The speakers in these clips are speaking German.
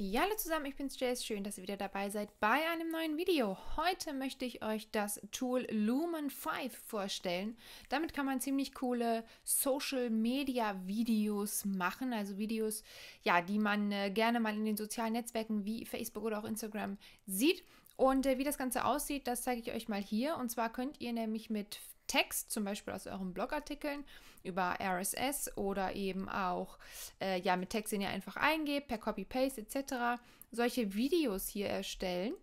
Ja, hallo zusammen, ich bin's Jess. schön, dass ihr wieder dabei seid bei einem neuen Video. Heute möchte ich euch das Tool Lumen 5 vorstellen. Damit kann man ziemlich coole Social Media Videos machen, also Videos, ja, die man äh, gerne mal in den sozialen Netzwerken wie Facebook oder auch Instagram sieht. Und äh, wie das Ganze aussieht, das zeige ich euch mal hier. Und zwar könnt ihr nämlich mit Text, zum Beispiel aus euren Blogartikeln, über RSS oder eben auch äh, ja, mit Text, den ihr einfach eingebt, per Copy-Paste etc. solche Videos hier erstellen.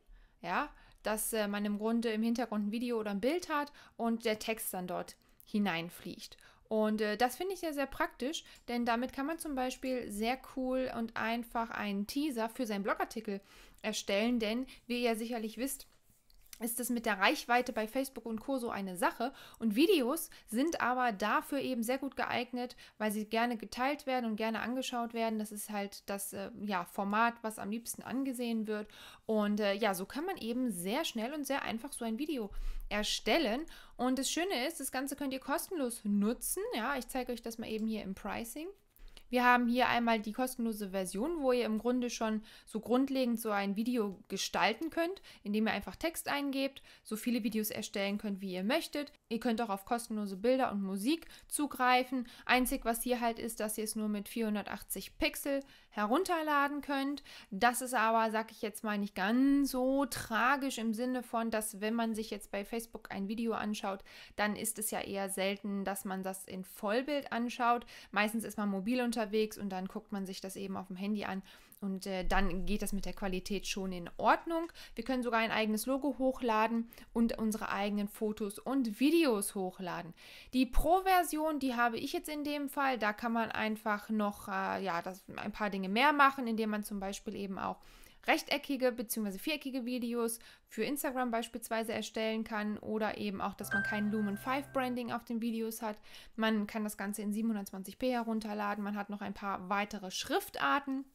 Ja, dass äh, man im Grunde im Hintergrund ein Video oder ein Bild hat und der Text dann dort hineinfliegt. Und äh, das finde ich sehr, sehr praktisch, denn damit kann man zum Beispiel sehr cool und einfach einen Teaser für seinen Blogartikel erstellen, denn wie ihr sicherlich wisst, ist es mit der Reichweite bei Facebook und Co. so eine Sache. Und Videos sind aber dafür eben sehr gut geeignet, weil sie gerne geteilt werden und gerne angeschaut werden. Das ist halt das äh, ja, Format, was am liebsten angesehen wird. Und äh, ja, so kann man eben sehr schnell und sehr einfach so ein Video erstellen. Und das Schöne ist, das Ganze könnt ihr kostenlos nutzen. Ja, ich zeige euch das mal eben hier im Pricing. Wir haben hier einmal die kostenlose Version, wo ihr im Grunde schon so grundlegend so ein Video gestalten könnt, indem ihr einfach Text eingebt, so viele Videos erstellen könnt, wie ihr möchtet. Ihr könnt auch auf kostenlose Bilder und Musik zugreifen. Einzig, was hier halt ist, dass ihr es nur mit 480 Pixel herunterladen könnt. Das ist aber, sag ich jetzt mal, nicht ganz so tragisch im Sinne von, dass wenn man sich jetzt bei Facebook ein Video anschaut, dann ist es ja eher selten, dass man das in Vollbild anschaut. Meistens ist man mobil unterwegs und dann guckt man sich das eben auf dem Handy an. Und äh, dann geht das mit der Qualität schon in Ordnung. Wir können sogar ein eigenes Logo hochladen und unsere eigenen Fotos und Videos hochladen. Die Pro-Version, die habe ich jetzt in dem Fall. Da kann man einfach noch äh, ja, das, ein paar Dinge mehr machen, indem man zum Beispiel eben auch rechteckige bzw. viereckige Videos für Instagram beispielsweise erstellen kann oder eben auch, dass man kein Lumen 5 Branding auf den Videos hat. Man kann das Ganze in 720p herunterladen. Man hat noch ein paar weitere Schriftarten.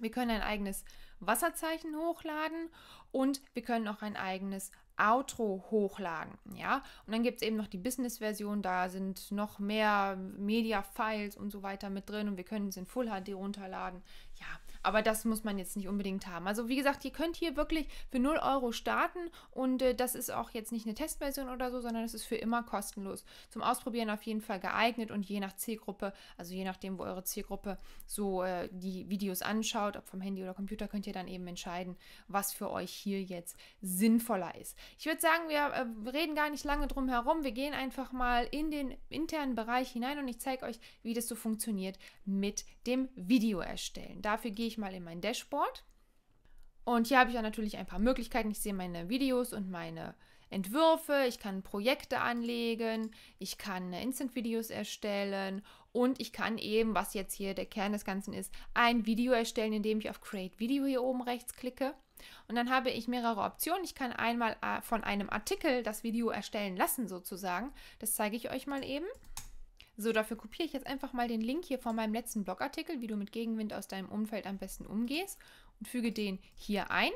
Wir können ein eigenes Wasserzeichen hochladen und wir können auch ein eigenes Outro hochladen. Ja, und dann gibt es eben noch die Business-Version, da sind noch mehr Media-Files und so weiter mit drin und wir können es in Full HD runterladen. Ja, aber das muss man jetzt nicht unbedingt haben. Also wie gesagt, ihr könnt hier wirklich für 0 Euro starten und äh, das ist auch jetzt nicht eine Testversion oder so, sondern es ist für immer kostenlos. Zum Ausprobieren auf jeden Fall geeignet und je nach Zielgruppe, also je nachdem, wo eure Zielgruppe so äh, die Videos anschaut, ob vom Handy oder Computer, könnt ihr dann eben entscheiden, was für euch hier jetzt sinnvoller ist. Ich würde sagen, wir äh, reden gar nicht lange drum herum. Wir gehen einfach mal in den internen Bereich hinein und ich zeige euch, wie das so funktioniert mit dem Video erstellen. Dafür gehe ich mal in mein Dashboard. Und hier habe ich ja natürlich ein paar Möglichkeiten. Ich sehe meine Videos und meine Entwürfe, ich kann Projekte anlegen, ich kann äh, Instant-Videos erstellen und ich kann eben, was jetzt hier der Kern des Ganzen ist, ein Video erstellen, indem ich auf Create Video hier oben rechts klicke. Und dann habe ich mehrere Optionen. Ich kann einmal äh, von einem Artikel das Video erstellen lassen sozusagen. Das zeige ich euch mal eben. So, dafür kopiere ich jetzt einfach mal den Link hier von meinem letzten Blogartikel, wie du mit Gegenwind aus deinem Umfeld am besten umgehst und füge den hier ein.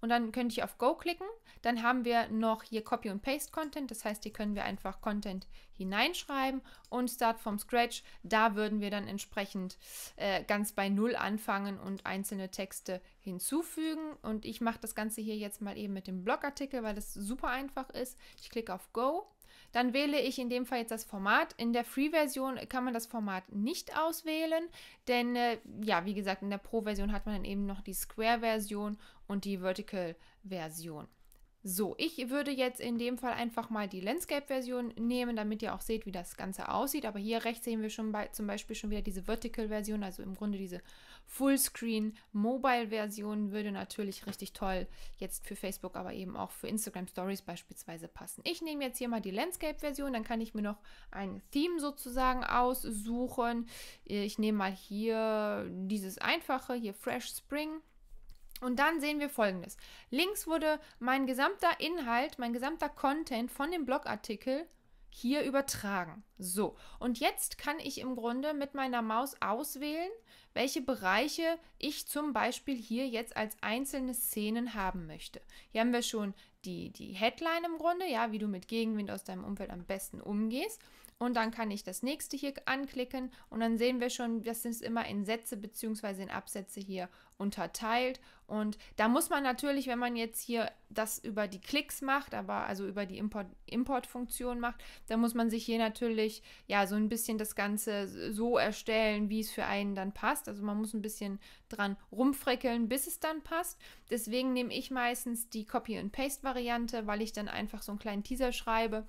Und dann könnte ich auf Go klicken. Dann haben wir noch hier Copy und Paste Content. Das heißt, hier können wir einfach Content hineinschreiben und Start from Scratch. Da würden wir dann entsprechend äh, ganz bei Null anfangen und einzelne Texte hinzufügen. Und ich mache das Ganze hier jetzt mal eben mit dem Blogartikel, weil das super einfach ist. Ich klicke auf Go dann wähle ich in dem Fall jetzt das Format. In der Free-Version kann man das Format nicht auswählen, denn äh, ja, wie gesagt, in der Pro-Version hat man dann eben noch die Square-Version und die Vertical-Version. So, ich würde jetzt in dem Fall einfach mal die Landscape-Version nehmen, damit ihr auch seht, wie das Ganze aussieht. Aber hier rechts sehen wir schon bei, zum Beispiel schon wieder diese Vertical-Version, also im Grunde diese Fullscreen-Mobile-Version würde natürlich richtig toll jetzt für Facebook, aber eben auch für Instagram Stories beispielsweise passen. Ich nehme jetzt hier mal die Landscape-Version, dann kann ich mir noch ein Theme sozusagen aussuchen. Ich nehme mal hier dieses einfache, hier Fresh Spring und dann sehen wir folgendes. Links wurde mein gesamter Inhalt, mein gesamter Content von dem Blogartikel hier übertragen. So, und jetzt kann ich im Grunde mit meiner Maus auswählen, welche Bereiche ich zum Beispiel hier jetzt als einzelne Szenen haben möchte. Hier haben wir schon die, die Headline im Grunde, ja, wie du mit Gegenwind aus deinem Umfeld am besten umgehst. Und dann kann ich das nächste hier anklicken und dann sehen wir schon, das ist immer in Sätze bzw. in Absätze hier unterteilt. Und da muss man natürlich, wenn man jetzt hier das über die Klicks macht, aber also über die Import-Funktion Import macht, da muss man sich hier natürlich ja so ein bisschen das Ganze so erstellen, wie es für einen dann passt. Also man muss ein bisschen dran rumfreckeln, bis es dann passt. Deswegen nehme ich meistens die Copy-and-Paste-Variante, weil ich dann einfach so einen kleinen Teaser schreibe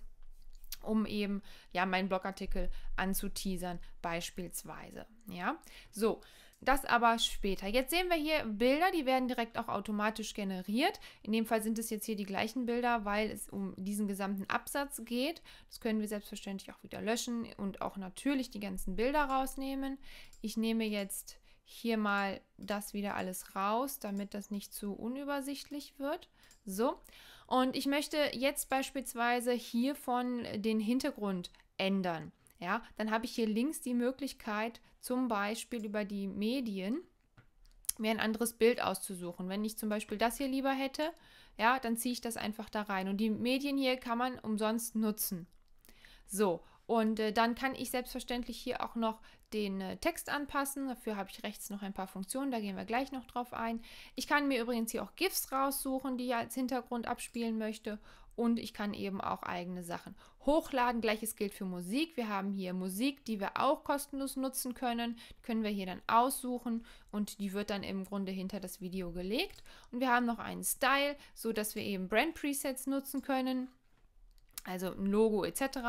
um eben ja meinen Blogartikel anzuteasern beispielsweise. Ja, so. Das aber später. Jetzt sehen wir hier Bilder, die werden direkt auch automatisch generiert. In dem Fall sind es jetzt hier die gleichen Bilder, weil es um diesen gesamten Absatz geht. Das können wir selbstverständlich auch wieder löschen und auch natürlich die ganzen Bilder rausnehmen. Ich nehme jetzt hier mal das wieder alles raus, damit das nicht zu unübersichtlich wird. So. Und ich möchte jetzt beispielsweise hiervon den Hintergrund ändern. Ja, dann habe ich hier links die Möglichkeit, zum Beispiel über die Medien mir ein anderes Bild auszusuchen. Wenn ich zum Beispiel das hier lieber hätte, ja, dann ziehe ich das einfach da rein. Und die Medien hier kann man umsonst nutzen. So, und äh, dann kann ich selbstverständlich hier auch noch den äh, Text anpassen. Dafür habe ich rechts noch ein paar Funktionen, da gehen wir gleich noch drauf ein. Ich kann mir übrigens hier auch GIFs raussuchen, die ich als Hintergrund abspielen möchte. Und ich kann eben auch eigene Sachen hochladen. Gleiches gilt für Musik. Wir haben hier Musik, die wir auch kostenlos nutzen können. Die können wir hier dann aussuchen und die wird dann im Grunde hinter das Video gelegt. Und wir haben noch einen Style, sodass wir eben Brand Presets nutzen können also ein Logo etc.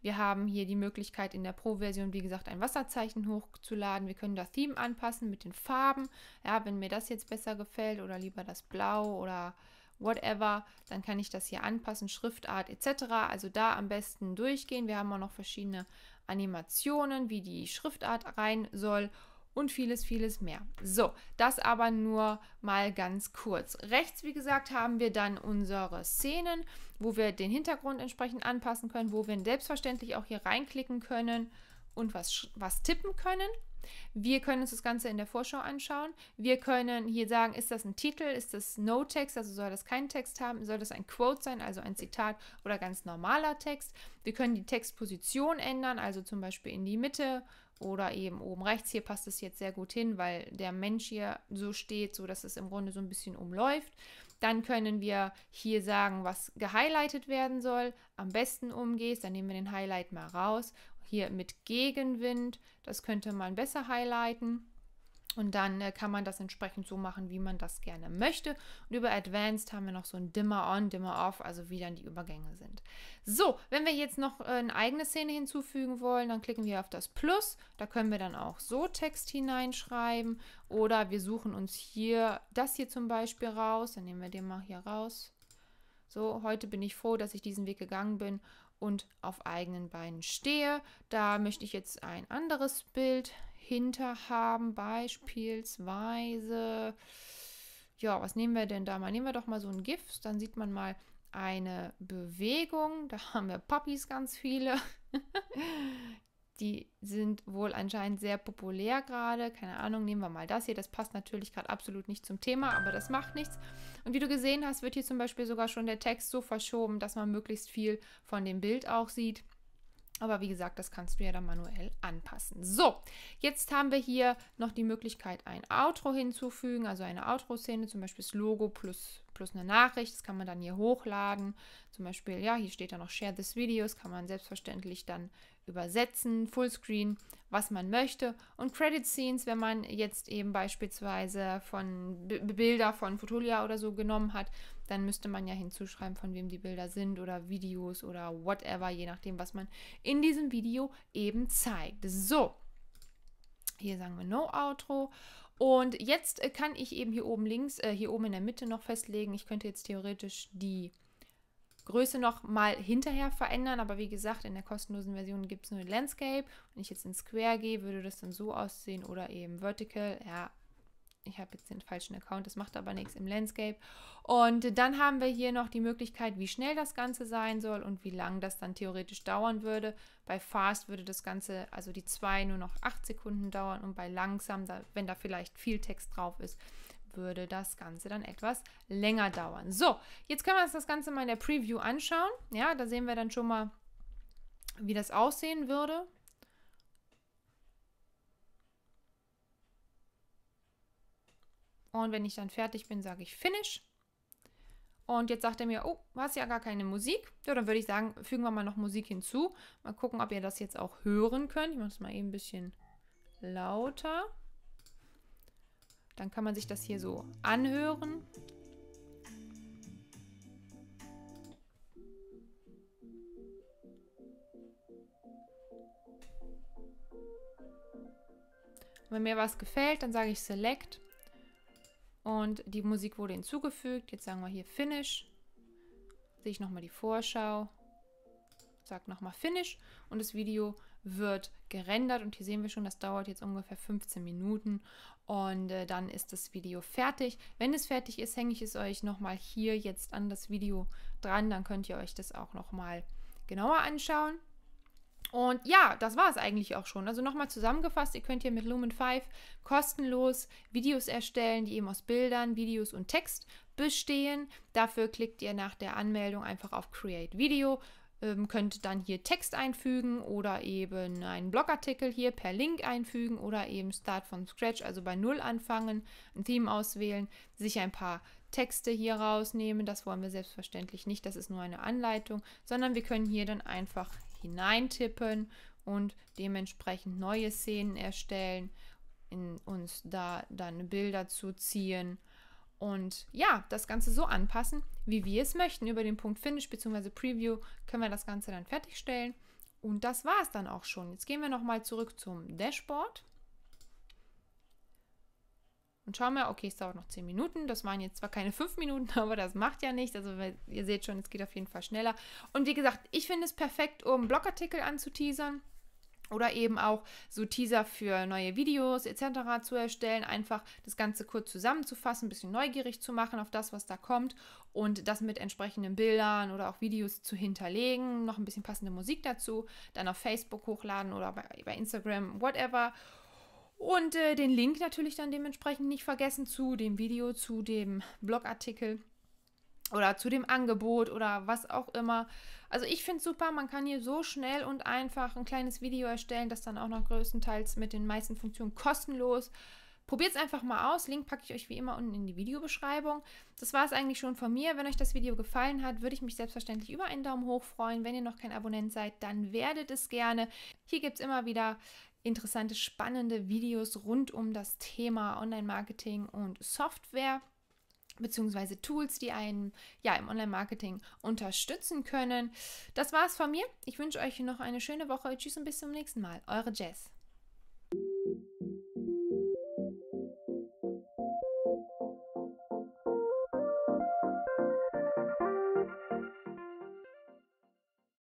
Wir haben hier die Möglichkeit in der Pro-Version, wie gesagt, ein Wasserzeichen hochzuladen. Wir können das Theme anpassen mit den Farben. Ja, wenn mir das jetzt besser gefällt oder lieber das Blau oder whatever, dann kann ich das hier anpassen, Schriftart etc. Also da am besten durchgehen. Wir haben auch noch verschiedene Animationen, wie die Schriftart rein soll und vieles, vieles mehr. So, das aber nur mal ganz kurz. Rechts, wie gesagt, haben wir dann unsere Szenen, wo wir den Hintergrund entsprechend anpassen können, wo wir selbstverständlich auch hier reinklicken können und was, was tippen können. Wir können uns das Ganze in der Vorschau anschauen. Wir können hier sagen, ist das ein Titel, ist das No-Text, also soll das kein Text haben, soll das ein Quote sein, also ein Zitat oder ganz normaler Text. Wir können die Textposition ändern, also zum Beispiel in die Mitte oder eben oben rechts. Hier passt es jetzt sehr gut hin, weil der Mensch hier so steht, so dass es im Grunde so ein bisschen umläuft. Dann können wir hier sagen, was gehighlightet werden soll. Am besten umgehst, dann nehmen wir den Highlight mal raus hier mit Gegenwind. Das könnte man besser highlighten. Und dann äh, kann man das entsprechend so machen, wie man das gerne möchte. Und über Advanced haben wir noch so ein Dimmer On, Dimmer Off, also wie dann die Übergänge sind. So, wenn wir jetzt noch äh, eine eigene Szene hinzufügen wollen, dann klicken wir auf das Plus. Da können wir dann auch so Text hineinschreiben. Oder wir suchen uns hier das hier zum Beispiel raus. Dann nehmen wir den mal hier raus. So, heute bin ich froh, dass ich diesen Weg gegangen bin und auf eigenen Beinen stehe. Da möchte ich jetzt ein anderes Bild hinter haben, beispielsweise. Ja, was nehmen wir denn da mal? Nehmen wir doch mal so ein GIF, dann sieht man mal eine Bewegung. Da haben wir Puppies ganz viele. Die sind wohl anscheinend sehr populär gerade. Keine Ahnung, nehmen wir mal das hier. Das passt natürlich gerade absolut nicht zum Thema, aber das macht nichts. Und wie du gesehen hast, wird hier zum Beispiel sogar schon der Text so verschoben, dass man möglichst viel von dem Bild auch sieht. Aber wie gesagt, das kannst du ja dann manuell anpassen. So, jetzt haben wir hier noch die Möglichkeit, ein Outro hinzufügen, also eine Outro-Szene, zum Beispiel das Logo plus, plus eine Nachricht. Das kann man dann hier hochladen. Zum Beispiel, ja, hier steht dann noch Share this Video. Das kann man selbstverständlich dann übersetzen, Fullscreen, was man möchte. Und Credit Scenes, wenn man jetzt eben beispielsweise von B Bilder von Fotolia oder so genommen hat, dann müsste man ja hinzuschreiben, von wem die Bilder sind oder Videos oder whatever, je nachdem, was man in diesem Video eben zeigt. So, hier sagen wir No Outro. Und jetzt äh, kann ich eben hier oben links, äh, hier oben in der Mitte noch festlegen, ich könnte jetzt theoretisch die Größe noch mal hinterher verändern, aber wie gesagt, in der kostenlosen Version gibt es nur Landscape. Wenn ich jetzt in Square gehe, würde das dann so aussehen oder eben Vertical. Ja, ich habe jetzt den falschen Account, das macht aber nichts im Landscape. Und dann haben wir hier noch die Möglichkeit, wie schnell das Ganze sein soll und wie lang das dann theoretisch dauern würde. Bei Fast würde das Ganze, also die zwei, nur noch acht Sekunden dauern und bei langsam, wenn da vielleicht viel Text drauf ist, würde das Ganze dann etwas länger dauern. So, jetzt können wir uns das Ganze mal in der Preview anschauen. Ja, da sehen wir dann schon mal, wie das aussehen würde. Und wenn ich dann fertig bin, sage ich Finish. Und jetzt sagt er mir, oh, hast ja gar keine Musik. Ja, dann würde ich sagen, fügen wir mal noch Musik hinzu. Mal gucken, ob ihr das jetzt auch hören könnt. Ich mache es mal eben ein bisschen lauter. Dann kann man sich das hier so anhören. Wenn mir was gefällt, dann sage ich Select. Und die Musik wurde hinzugefügt. Jetzt sagen wir hier Finish. Sehe ich nochmal die Vorschau. Sag nochmal Finish. Und das Video wird gerendert und hier sehen wir schon, das dauert jetzt ungefähr 15 Minuten und äh, dann ist das Video fertig. Wenn es fertig ist, hänge ich es euch nochmal hier jetzt an das Video dran, dann könnt ihr euch das auch nochmal genauer anschauen. Und ja, das war es eigentlich auch schon. Also nochmal zusammengefasst, ihr könnt hier mit Lumen 5 kostenlos Videos erstellen, die eben aus Bildern, Videos und Text bestehen. Dafür klickt ihr nach der Anmeldung einfach auf Create Video ähm, könnt dann hier Text einfügen oder eben einen Blogartikel hier per Link einfügen oder eben Start von Scratch, also bei Null anfangen, ein Theme auswählen, sich ein paar Texte hier rausnehmen. Das wollen wir selbstverständlich nicht, das ist nur eine Anleitung, sondern wir können hier dann einfach hineintippen und dementsprechend neue Szenen erstellen, in uns da dann Bilder zu ziehen und ja, das Ganze so anpassen, wie wir es möchten. Über den Punkt Finish bzw. Preview können wir das Ganze dann fertigstellen. Und das war es dann auch schon. Jetzt gehen wir nochmal zurück zum Dashboard. Und schauen wir, okay, es dauert noch 10 Minuten. Das waren jetzt zwar keine 5 Minuten, aber das macht ja nichts. Also ihr seht schon, es geht auf jeden Fall schneller. Und wie gesagt, ich finde es perfekt, um Blogartikel anzuteasern. Oder eben auch so Teaser für neue Videos etc. zu erstellen, einfach das Ganze kurz zusammenzufassen, ein bisschen neugierig zu machen auf das, was da kommt und das mit entsprechenden Bildern oder auch Videos zu hinterlegen, noch ein bisschen passende Musik dazu, dann auf Facebook hochladen oder bei, bei Instagram, whatever. Und äh, den Link natürlich dann dementsprechend nicht vergessen zu dem Video, zu dem Blogartikel oder zu dem Angebot oder was auch immer. Also ich finde es super, man kann hier so schnell und einfach ein kleines Video erstellen, das dann auch noch größtenteils mit den meisten Funktionen kostenlos. Probiert es einfach mal aus. Link packe ich euch wie immer unten in die Videobeschreibung. Das war es eigentlich schon von mir. Wenn euch das Video gefallen hat, würde ich mich selbstverständlich über einen Daumen hoch freuen. Wenn ihr noch kein Abonnent seid, dann werdet es gerne. Hier gibt es immer wieder interessante, spannende Videos rund um das Thema Online-Marketing und Software beziehungsweise Tools, die einen ja im Online-Marketing unterstützen können. Das war's von mir. Ich wünsche euch noch eine schöne Woche. Tschüss und bis zum nächsten Mal. Eure Jess.